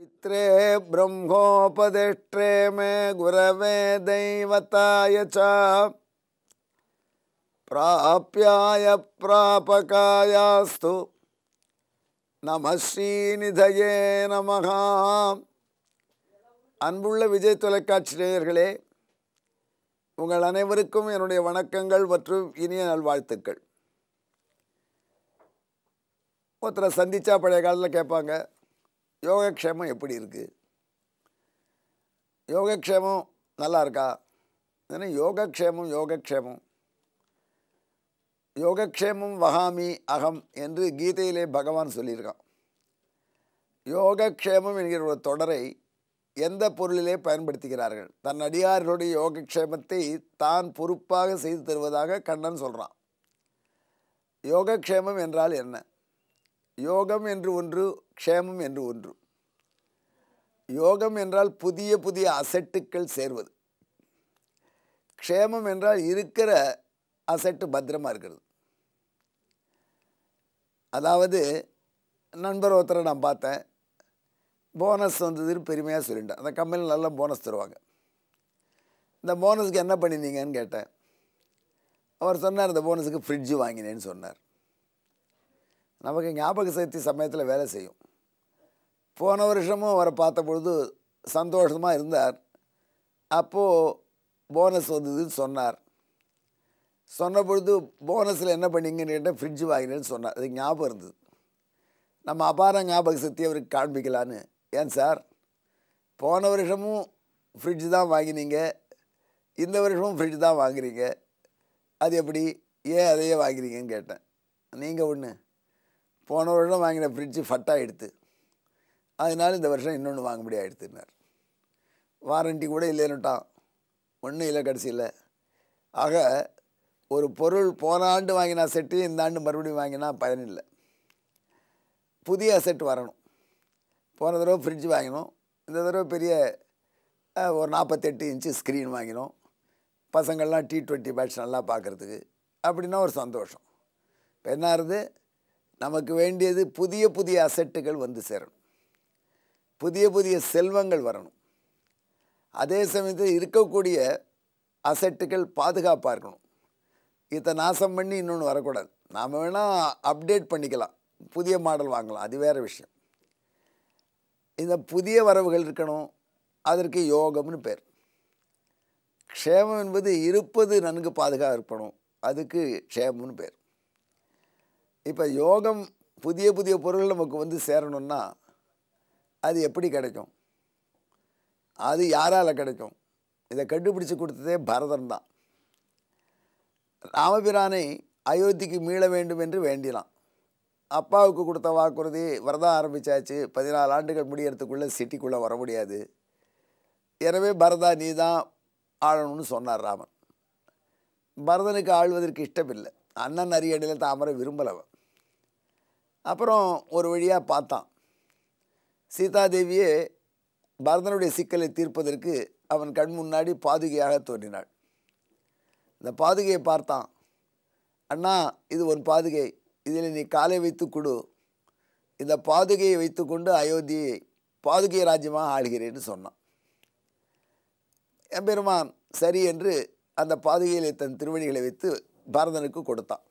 பித்ரே ब्रह्मोपदिष्ट्रे குரவே गुरवे दैवताय च प्राप्याय நம ஸ்ரீநிதயே நமகா அன்புள்ள விஜய் தொலைக்காட்சி நேயர்களே உங்கள் அனைவருக்கும் என்னுடைய வணக்கங்கள் மற்றும் இனிய நல்வாழ்த்துக்கள் ஒருத்தரை சந்தித்தா பழைய காலத்தில் கேட்பாங்க யோகக்ஷேமம் எப்படி இருக்குது யோகக்ஷேமம் நல்லா இருக்கா ஏன்னா யோகக்ஷேமம் யோகக்ஷேமம் யோகக்ஷேமம் வகாமி அகம் என்று கீதையிலே பகவான் சொல்லியிருக்கான் யோகக்ஷேமம் என்கிற ஒரு தொடரை எந்த பொருளிலே பயன்படுத்துகிறார்கள் தன் அடியார்களுடைய யோகக்ஷேமத்தை தான் பொறுப்பாக செய்து தருவதாக கண்ணன் சொல்கிறான் யோகக்ஷேமம் என்றால் என்ன யோகம் என்று ஒன்று க்ஷேமம் என்று ஒன்று யோகம் என்றால் புதிய புதிய அசட்டுக்கள் சேர்வது க்ஷேமம் என்றால் இருக்கிற அசட்டு பத்திரமாக இருக்கிறது அதாவது நண்பர் ஒருத்தரை நான் பார்த்தேன் போனஸ் வந்ததுன்னு பெருமையாக சொல்லிட்டேன் அந்த கம்பெனியில் நல்லா போனஸ் தருவாங்க இந்த போனஸுக்கு என்ன பண்ணினீங்கன்னு கேட்டேன் அவர் சொன்னார் இந்த போனஸுக்கு ஃப்ரிட்ஜு வாங்கினேன்னு சொன்னார் நமக்கு ஞாபக சக்தி சமயத்தில் வேலை செய்யும் போன வருஷமும் அவரை பார்த்த பொழுது சந்தோஷமாக இருந்தார் அப்போது போனஸ் வந்ததுன்னு சொன்னார் சொன்ன பொழுது போனஸில் என்ன பண்ணீங்கன்னு கேட்டால் ஃப்ரிட்ஜு வாங்கினேன்னு சொன்னார் அது ஞாபகம் இருந்தது நம்ம அபார ஞாபக சக்தி அவருக்கு காண்பிக்கலான்னு ஏன் சார் போன வருஷமும் ஃப்ரிட்ஜு தான் வாங்கினீங்க இந்த வருஷமும் ஃப்ரிட்ஜ் தான் வாங்குறீங்க அது எப்படி ஏன் அதையே வாங்குறீங்கன்னு கேட்டேன் நீங்கள் ஒன்று போன வருடம் வாங்கின ஃப்ரிட்ஜு ஃபட்டாகிடுது அதனால இந்த வருஷம் இன்னொன்று வாங்க முடியாடுத்துனார் வாரண்ட்டி கூட இல்லைன்னுட்டான் ஒன்றும் இல்லை கடைசியில் ஆக ஒரு பொருள் போன ஆண்டு வாங்கினா செட்டு இந்த ஆண்டு மறுபடியும் வாங்கினா பயனில்லை புதிய செட் வரணும் போன தடவை ஃப்ரிட்ஜ் வாங்கினோம் இந்த தடவை பெரிய ஒரு நாற்பத்தெட்டு இன்ச்சு ஸ்க்ரீன் வாங்கினோம் பசங்கள்லாம் டி ட்வெண்ட்டி பேட்ச் நல்லா பார்க்குறதுக்கு அப்படின்னா ஒரு சந்தோஷம் இப்போ என்ன நமக்கு வேண்டியது புதிய புதிய அசட்டுகள் வந்து சேரணும் புதிய புதிய செல்வங்கள் வரணும் அதே சமயத்தில் இருக்கக்கூடிய அசட்டுகள் பாதுகாப்பாக இருக்கணும் இதை நாசம் பண்ணி இன்னொன்று வரக்கூடாது நாம் வேணால் அப்டேட் பண்ணிக்கலாம் புதிய மாடல் வாங்கலாம் அது வேறு விஷயம் இந்த புதிய வரவுகள் இருக்கணும் அதற்கு யோகம்னு பேர் க்ஷேமம் என்பது இருப்பது நன்கு பாதுகாக்கப்படணும் அதுக்கு க்ஷேமம்னு பேர் இப்போ யோகம் புதிய புதிய பொருள் நமக்கு வந்து சேரணும்னா அது எப்படி கிடைக்கும் அது யாரால் கிடைக்கும் இதை கண்டுபிடிச்சு கொடுத்ததே பரதன் தான் ராமபிரானை அயோத்திக்கு மீள வேண்டும் என்று வேண்டினான் அப்பாவுக்கு கொடுத்த வாக்குறுதி விரதம் ஆரம்பித்தாச்சு பதினாலு ஆண்டுகள் முடியறதுக்குள்ளே சிட்டிக்குள்ளே வர முடியாது எனவே பரதா நீ தான் ஆளணும்னு சொன்னார் ராமன் பரதனுக்கு ஆள்வதற்கு இஷ்டமில்லை அண்ணன் அரியணையில் தாமரை விரும்பலவன் அப்புறம் ஒரு வழியாக பார்த்தான் சீதாதேவியே பரதனுடைய சிக்கலை தீர்ப்பதற்கு அவன் கண் முன்னாடி பாதுகையாக தோன்றினாள் இந்த பாதுகையை பார்த்தான் அண்ணா இது ஒரு பாதுகை இதில் நீ காலை வைத்து கொடு இந்த பாதுகையை வைத்துக்கொண்டு அயோத்தியை பாதுகை ராஜ்யமாக ஆளுகிறேன்னு சொன்னான் எம்பெருமான் சரி என்று அந்த பாதுகையில் தன் திருவடிகளை வைத்து பரதனுக்கு கொடுத்தான்